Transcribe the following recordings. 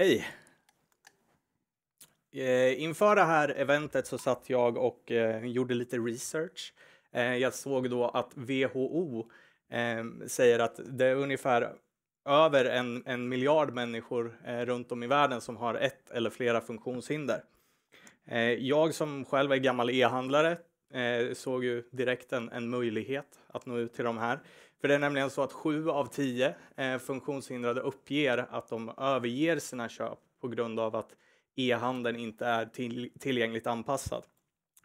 Hej! Eh, inför det här eventet så satt jag och eh, gjorde lite research. Eh, jag såg då att WHO säger att det är ungefär över en, en miljard människor runt om i världen som har ett eller flera funktionshinder. Jag som själv är gammal e-handlare såg ju direkt en, en möjlighet att nå ut till de här. För det är nämligen så att sju av tio eh, funktionshindrade uppger att de överger sina köp på grund av att e-handeln inte är till, tillgängligt anpassad.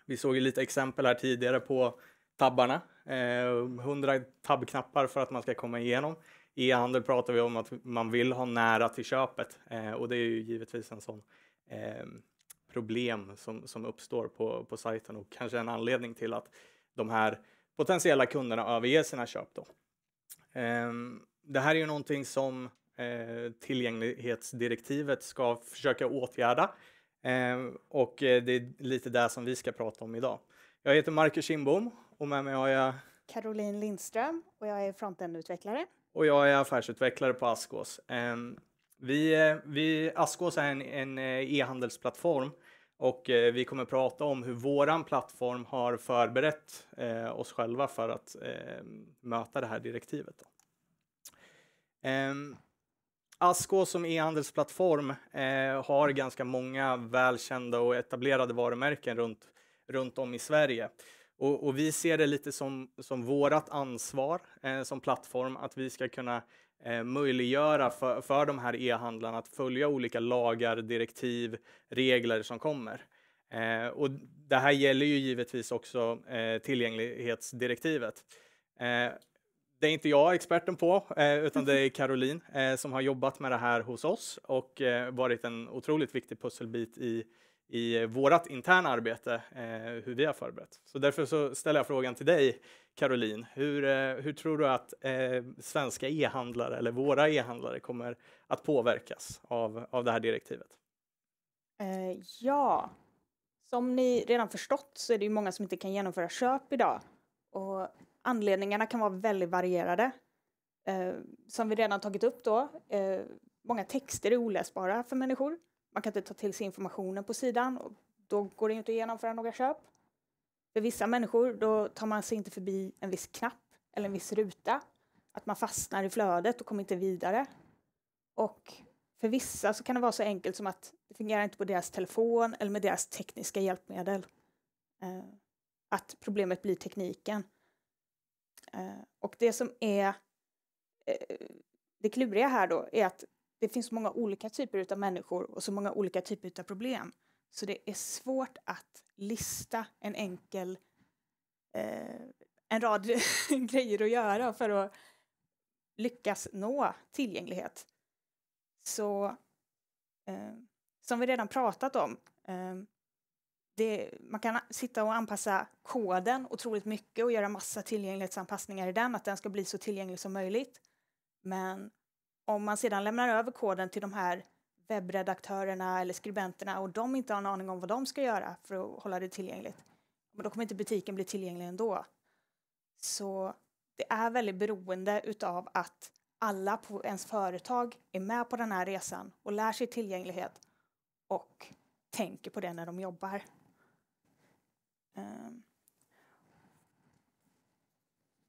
Vi såg ju lite exempel här tidigare på tabbarna. Eh, 100 tabbknappar för att man ska komma igenom. I E-handel pratar vi om att man vill ha nära till köpet eh, och det är ju givetvis en sån eh, problem som, som uppstår på, på sajten och kanske en anledning till att de här potentiella kunderna överger sina köp då. Ehm, det här är ju någonting som eh, tillgänglighetsdirektivet ska försöka åtgärda ehm, och eh, det är lite det som vi ska prata om idag. Jag heter Marcus Kindbom och med mig har jag Caroline Lindström och jag är frontendutvecklare. Och jag är affärsutvecklare på Askås. Ehm, vi, eh, vi Askås är en, en e-handelsplattform och eh, vi kommer prata om hur våran plattform har förberett eh, oss själva för att eh, möta det här direktivet. Då. Ehm, Asko som e-handelsplattform eh, har ganska många välkända och etablerade varumärken runt, runt om i Sverige. Och, och vi ser det lite som, som vårat ansvar eh, som plattform att vi ska kunna Eh, möjliggöra för, för de här e-handlarna att följa olika lagar, direktiv, regler som kommer. Eh, och det här gäller ju givetvis också eh, tillgänglighetsdirektivet. Eh, det är inte jag experten på, eh, utan det är Caroline eh, som har jobbat med det här hos oss och varit en otroligt viktig pusselbit i i vårt interna arbete, eh, hur vi har förberett. Så därför så ställer jag frågan till dig, Caroline. Hur, eh, hur tror du att eh, svenska e-handlare eller våra e-handlare kommer att påverkas av, av det här direktivet? Eh, ja, som ni redan förstått så är det ju många som inte kan genomföra köp idag och anledningarna kan vara väldigt varierade. Eh, som vi redan tagit upp då, eh, många texter är oläsbara för människor man kan inte ta till sig informationen på sidan och då går det inte att genomföra några köp. För vissa människor då tar man sig inte förbi en viss knapp eller en viss ruta. Att man fastnar i flödet och kommer inte vidare. Och för vissa så kan det vara så enkelt som att det fungerar inte på deras telefon eller med deras tekniska hjälpmedel. Eh, att problemet blir tekniken. Eh, och det som är eh, det kluriga här då är att det finns många olika typer av människor och så många olika typer av problem. Så det är svårt att lista en enkel, eh, en rad grejer att göra för att lyckas nå tillgänglighet. Så eh, som vi redan pratat om, eh, det, man kan sitta och anpassa koden otroligt mycket och göra massa tillgänglighetsanpassningar i den, att den ska bli så tillgänglig som möjligt. Men om man sedan lämnar över koden till de här webbredaktörerna eller skribenterna och de inte har en aning om vad de ska göra för att hålla det tillgängligt, då kommer inte butiken bli tillgänglig ändå. Så det är väldigt beroende utav att alla på ens företag är med på den här resan och lär sig tillgänglighet och tänker på det när de jobbar. Ehm.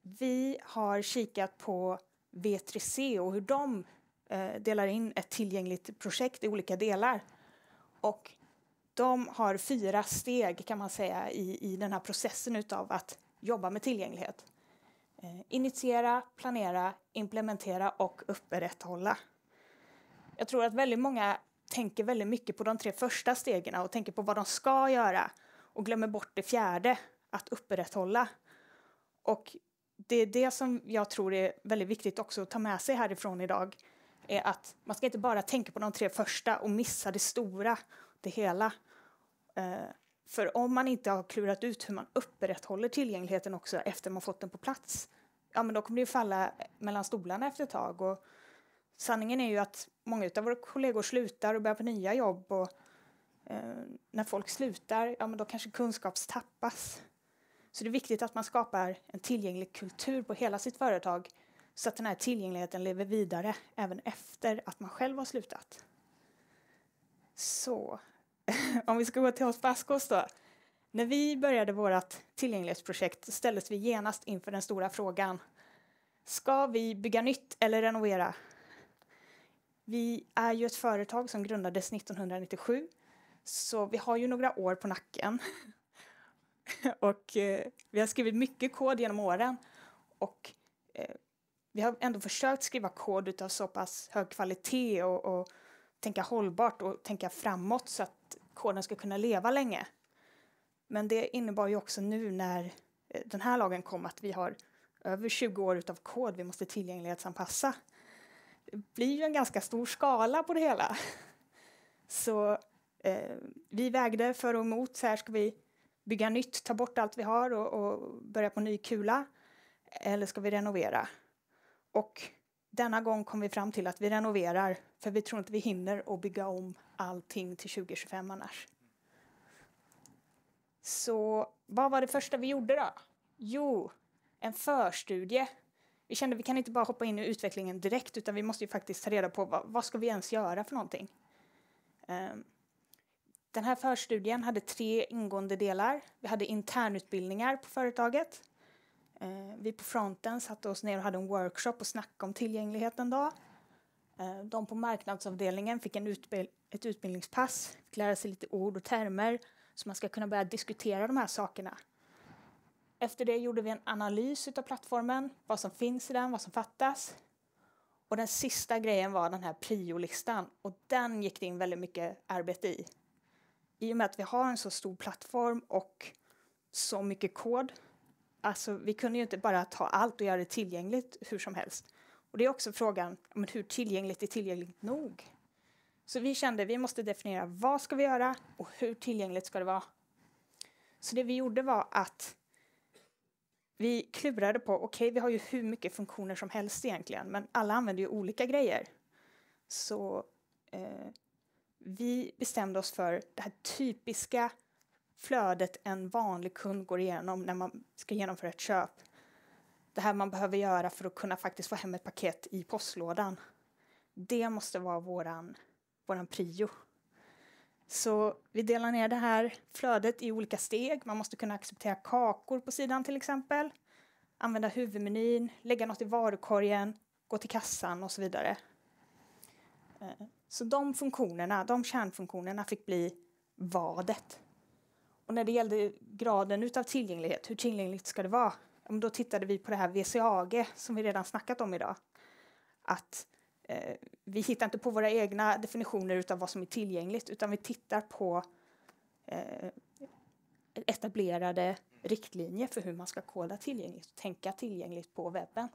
Vi har kikat på V3C och hur de eh, delar in ett tillgängligt projekt i olika delar. Och de har fyra steg kan man säga i, i den här processen utav att jobba med tillgänglighet. Eh, initiera, planera, implementera och upprätthålla. Jag tror att väldigt många tänker väldigt mycket på de tre första stegen och tänker på vad de ska göra och glömmer bort det fjärde, att upprätthålla. Och det är det som jag tror är väldigt viktigt också att ta med sig härifrån idag. Är att man ska inte bara tänka på de tre första och missa det stora, det hela. Eh, för om man inte har klurat ut hur man upprätthåller tillgängligheten också efter man fått den på plats, ja men då kommer det ju falla mellan stolarna efter ett tag. Och sanningen är ju att många av våra kollegor slutar och börjar på nya jobb och eh, när folk slutar, ja men då kanske kunskap tappas. Så det är viktigt att man skapar en tillgänglig kultur på hela sitt företag så att den här tillgängligheten lever vidare även efter att man själv har slutat. Så om vi ska gå till oss på Askos då. När vi började vårt tillgänglighetsprojekt ställdes vi genast inför den stora frågan. Ska vi bygga nytt eller renovera? Vi är ju ett företag som grundades 1997 så vi har ju några år på nacken och eh, vi har skrivit mycket kod genom åren och eh, vi har ändå försökt skriva kod av så pass hög kvalitet och, och, tänka hållbart och tänka framåt så att koden ska kunna leva länge. Men det innebar ju också nu när eh, den här lagen kom att vi har över 20 år av kod vi måste tillgänglighetsanpassa. Det blir ju en ganska stor skala på det hela. Så eh, vi vägde för och emot. Så här ska vi bygga nytt, ta bort allt vi har och, och börja på ny kula? Eller ska vi renovera? Och denna gång kom vi fram till att vi renoverar för vi tror inte vi hinner att bygga om allting till 2025 annars. Så vad var det första vi gjorde då? Jo, en förstudie. Vi kände att vi kan inte bara hoppa in i utvecklingen direkt utan vi måste ju faktiskt ta reda på vad, vad ska vi ens göra för någonting. Um, den här förstudien hade tre ingående delar. Vi hade internutbildningar på företaget. Eh, vi på fronten satte oss ner och hade en workshop och snackade om tillgänglighet en dag. Eh, de på marknadsavdelningen fick en utbild ett utbildningspass, fick lära sig lite ord och termer så man ska kunna börja diskutera de här sakerna. Efter det gjorde vi en analys av plattformen, vad som finns i den, vad som fattas. Och den sista grejen var den här priolistan och den gick det in väldigt mycket arbete i i och med att vi har en så stor plattform och så mycket kod, alltså vi kunde ju inte bara ta allt och göra det tillgängligt hur som helst. Och det är också frågan, men hur tillgängligt är tillgängligt nog? Så vi kände att vi måste definiera vad ska vi göra och hur tillgängligt ska det vara? Så det vi gjorde var att vi klurade på, okej, okay, vi har ju hur mycket funktioner som helst egentligen, men alla använder ju olika grejer. Så eh, vi bestämde oss för det här typiska flödet en vanlig kund går igenom när man ska genomföra ett köp. Det här man behöver göra för att kunna faktiskt få hem ett paket i postlådan. Det måste vara våran, våran prio. Så vi delar ner det här flödet i olika steg. Man måste kunna acceptera kakor på sidan till exempel. Använda huvudmenyn, lägga något i varukorgen, gå till kassan och så vidare. Eh, så de funktionerna, de kärnfunktionerna fick bli vadet. Och när det gällde graden utav tillgänglighet, hur tillgängligt ska det vara? Då tittade vi på det här VCAG som vi redan snackat om idag. Att eh, vi hittar inte på våra egna definitioner utav vad som är tillgängligt utan vi tittar på eh, etablerade riktlinjer för hur man ska koda tillgängligt tänka tillgängligt på webben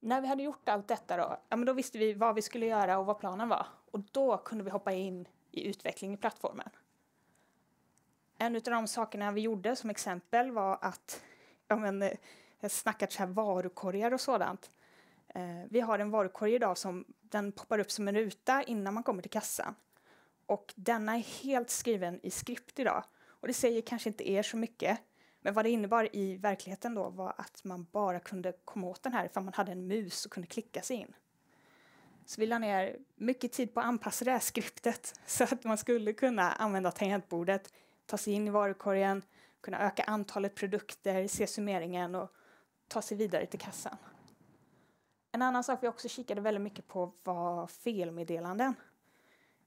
när vi hade gjort allt detta då, ja, men då visste vi vad vi skulle göra och vad planen var. Och då kunde vi hoppa in i utveckling i plattformen. En av de sakerna vi gjorde som exempel var att, ja men, jag har eh, snackat så här varukorgar och sådant. Eh, vi har en varukorg idag som den poppar upp som en ruta innan man kommer till kassan. Och denna är helt skriven i skript idag. Och det säger kanske inte er så mycket, men vad det innebar i verkligheten då var att man bara kunde komma åt den här ifall man hade en mus och kunde klicka sig in. Så vi la ner mycket tid på att anpassa det här skriptet så att man skulle kunna använda tangentbordet, ta sig in i varukorgen, kunna öka antalet produkter, se summeringen och ta sig vidare till kassan. En annan sak vi också kikade väldigt mycket på var felmeddelanden.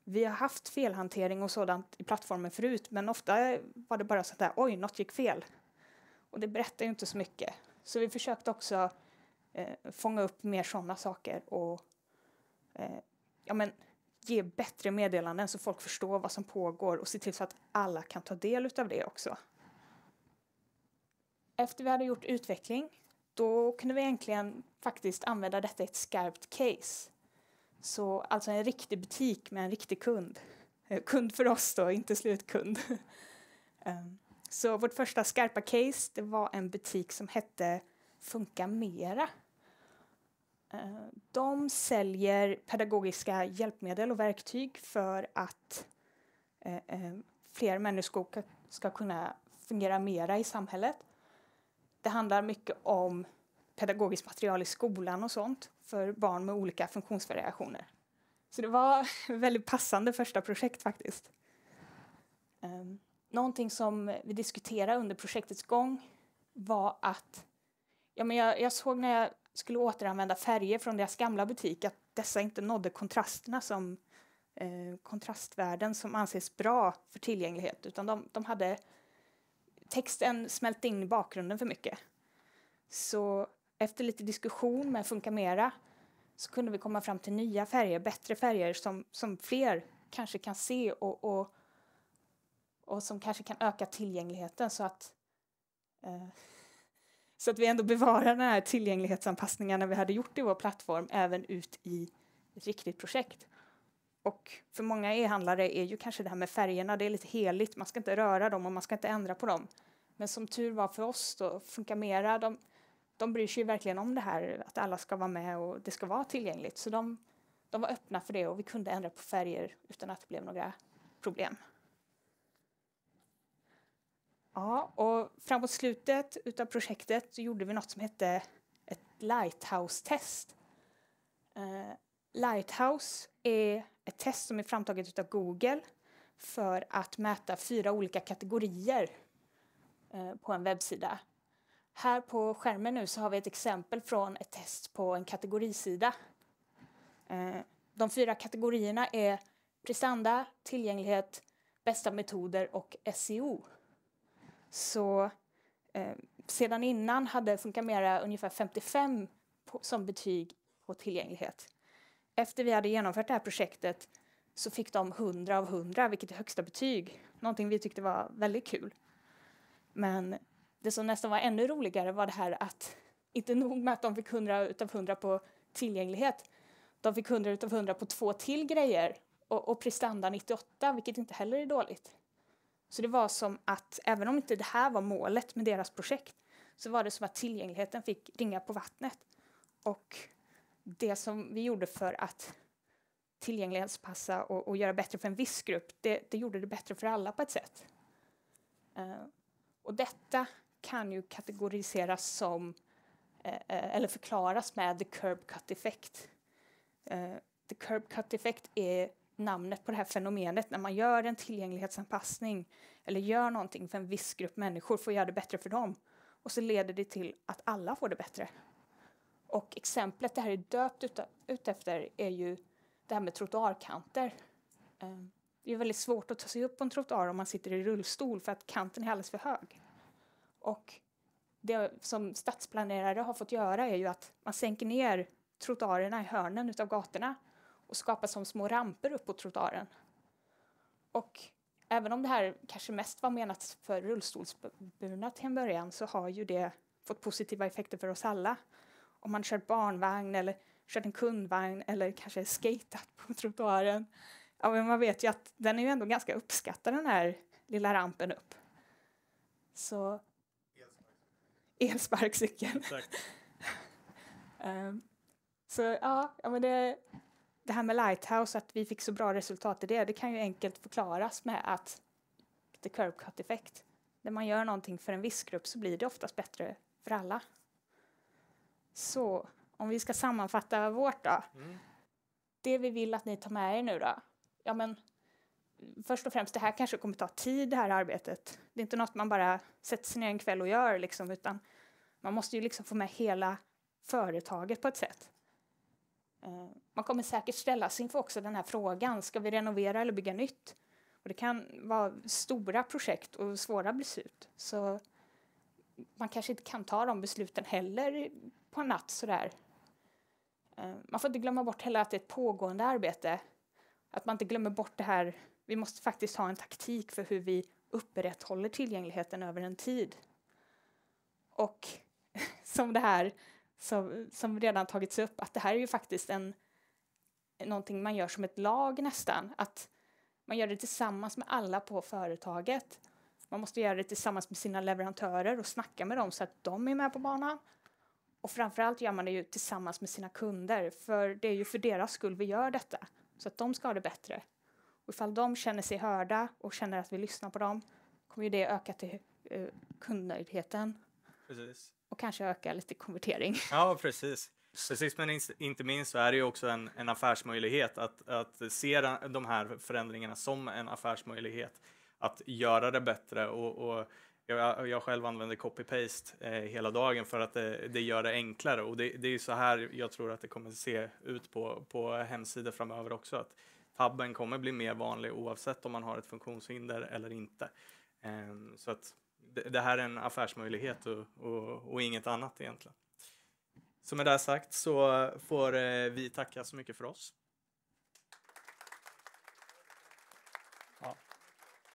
Vi har haft felhantering och sådant i plattformen förut, men ofta var det bara sånt att oj, något gick fel. Och det berättar ju inte så mycket. Så vi försökte också eh, fånga upp mer sådana saker och eh, ja, men, ge bättre meddelanden så folk förstår vad som pågår och se till så att alla kan ta del av det också. Efter vi hade gjort utveckling då kunde vi egentligen faktiskt använda detta i ett skarpt case. Så alltså en riktig butik med en riktig kund. Eh, kund för oss då, inte slutkund. um, Så vårt första skarpa case det var en butik som hette Funka Mera. Eh, de säljer pedagogiska hjälpmedel och verktyg för att eh, eh, fler människor ska kunna fungera mera i samhället. Det handlar mycket om pedagogiskt material i skolan och sånt för barn med olika funktionsvariationer. Så det var ett väldigt passande första projekt faktiskt. Ehm, någonting som vi diskuterade under projektets gång var att ja, men jag, jag såg när jag skulle återanvända färger från deras gamla butik att dessa inte nådde kontrasterna som eh, kontrastvärden som anses bra för tillgänglighet utan de, de hade texten smält in i bakgrunden för mycket. Så efter lite diskussion med Funka Mera så kunde vi komma fram till nya färger, bättre färger som, som fler kanske kan se och, och och som kanske kan öka tillgängligheten så att eh, så att vi ändå bevarar den här tillgänglighetsanpassningarna vi hade gjort i vår plattform även ut i ett riktigt projekt. Och för många e-handlare är ju kanske det här med färgerna, det är lite heligt, man ska inte röra dem och man ska inte ändra på dem. Men som tur var för oss då, Funka Mera, de, de bryr sig ju verkligen om det här att alla ska vara med och det ska vara tillgängligt. Så de, de var öppna för det och vi kunde ändra på färger utan att det blev några problem. Ja, och framåt slutet utav projektet så gjorde vi något som hette ett lighthouse-test. Eh, lighthouse är ett test som är framtaget utav Google för att mäta fyra olika kategorier eh, på en webbsida. Här på skärmen nu så har vi ett exempel från ett test på en kategorisida. Eh, de fyra kategorierna är prestanda, tillgänglighet, bästa metoder och SEO så eh, sedan innan hade Funkamera ungefär 55 på, som betyg på tillgänglighet. Efter vi hade genomfört det här projektet så fick de 100 av 100, vilket är högsta betyg. Någonting vi tyckte var väldigt kul. Men det som nästan var ännu roligare var det här att inte nog med att de fick 100 av 100 på tillgänglighet, de fick 100 av 100 på två till grejer och, och prestanda 98, vilket inte heller är dåligt. Så det var som att, även om inte det här var målet med deras projekt, så var det som att tillgängligheten fick ringa på vattnet. Och det som vi gjorde för att tillgänglighetspassa och, och göra bättre för en viss grupp, det, det gjorde det bättre för alla på ett sätt. Uh, och detta kan ju kategoriseras som, uh, eller förklaras med the curb cut effekt. the curb cut effekt är namnet på det här fenomenet när man gör en tillgänglighetsanpassning eller gör någonting för en viss grupp människor för att göra det bättre för dem. Och så leder det till att alla får det bättre. Och exemplet det här är döpt ut, ut efter är ju det här med trottoarkanter. Ehm, det är väldigt svårt att ta sig upp på en trottoar om man sitter i rullstol för att kanten är alldeles för hög. Och det som stadsplanerare har fått göra är ju att man sänker ner trottoarerna i hörnen utav gatorna och skapa som små ramper upp på trottoaren. Och även om det här kanske mest var menat för rullstolsburna till en början så har ju det fått positiva effekter för oss alla. Om man kört barnvagn eller kört en kundvagn eller kanske skatat på trottoaren. Ja, men man vet ju att den är ju ändå ganska uppskattad den här lilla rampen upp. Så... Elsparkcykeln. Elsparkcykeln. um, så ja, ja men det, det här med Lighthouse, att vi fick så bra resultat i det, det kan ju enkelt förklaras med att the curb cut effekt. När man gör någonting för en viss grupp så blir det oftast bättre för alla. Så om vi ska sammanfatta vårt då. Mm. Det vi vill att ni tar med er nu då. Ja men först och främst det här kanske kommer ta tid det här arbetet. Det är inte något man bara sätter sig ner en kväll och gör liksom utan man måste ju liksom få med hela företaget på ett sätt. Eh, man kommer säkert ställas inför också den här frågan, ska vi renovera eller bygga nytt? Och det kan vara stora projekt och svåra beslut. Så man kanske inte kan ta de besluten heller på en natt sådär. Eh, man får inte glömma bort heller att det är ett pågående arbete. Att man inte glömmer bort det här, vi måste faktiskt ha en taktik för hur vi upprätthåller tillgängligheten över en tid. Och som det här som, som redan tagits upp, att det här är ju faktiskt en, någonting man gör som ett lag nästan. Att man gör det tillsammans med alla på företaget. Man måste göra det tillsammans med sina leverantörer och snacka med dem så att de är med på banan. Och framförallt gör man det ju tillsammans med sina kunder, för det är ju för deras skull vi gör detta, så att de ska ha det bättre. Och ifall de känner sig hörda och känner att vi lyssnar på dem kommer ju det öka till eh, kundnöjdheten. Precis och kanske öka lite konvertering. Ja, precis. Sist men inte minst så är det ju också en, en affärsmöjlighet att, att se de här förändringarna som en affärsmöjlighet att göra det bättre. Och, och jag, jag själv använder copy-paste eh, hela dagen för att det, eh, det gör det enklare och det, det är så här jag tror att det kommer se ut på, på hemsidor framöver också. Att tabben kommer bli mer vanlig oavsett om man har ett funktionshinder eller inte. Eh, så att det här är en affärsmöjlighet och, och, och inget annat egentligen. Som med det sagt så får eh, vi tacka så mycket för oss.